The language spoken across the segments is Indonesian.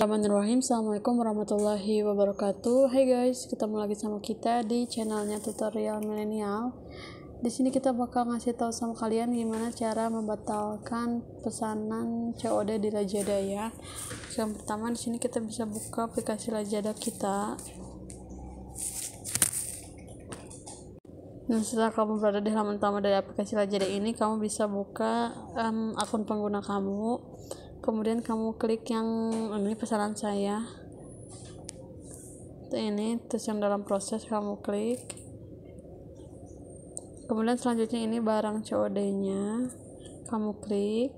Bismillahirrahmanirrahim Assalamualaikum warahmatullahi wabarakatuh Hai guys, ketemu lagi sama kita di channelnya tutorial milenial di sini kita bakal ngasih tahu sama kalian gimana cara membatalkan pesanan COD di Lazada ya yang pertama di sini kita bisa buka aplikasi Lazada kita Nah, setelah kamu berada di halaman utama dari aplikasi Lazada ini, kamu bisa buka um, akun pengguna kamu kemudian kamu klik yang anu ini pesanan saya ini terus yang dalam proses kamu klik kemudian selanjutnya ini barang COD nya kamu klik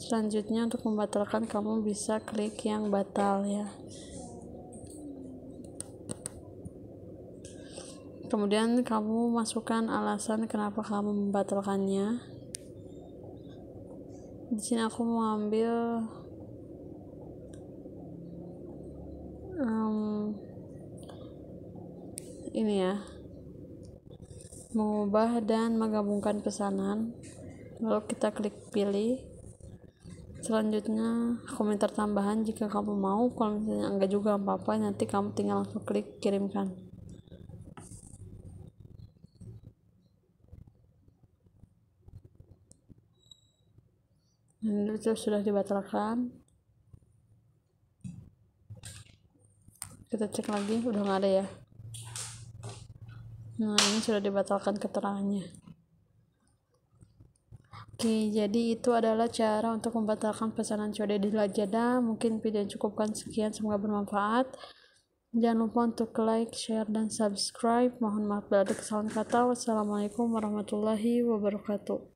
selanjutnya untuk membatalkan kamu bisa klik yang batal ya kemudian kamu masukkan alasan kenapa kamu membatalkannya di sini aku mau ambil um, ini ya mengubah dan menggabungkan pesanan lalu kita klik pilih selanjutnya komentar tambahan jika kamu mau kalau misalnya enggak juga apa-apa nanti kamu tinggal langsung klik kirimkan Hmm, itu sudah dibatalkan kita cek lagi udah nggak ada ya nah ini sudah dibatalkan keterangannya oke jadi itu adalah cara untuk membatalkan pesanan COD di Lajada mungkin video cukupkan sekian semoga bermanfaat jangan lupa untuk like, share, dan subscribe mohon maaf bila ada kesalahan kata wassalamualaikum warahmatullahi wabarakatuh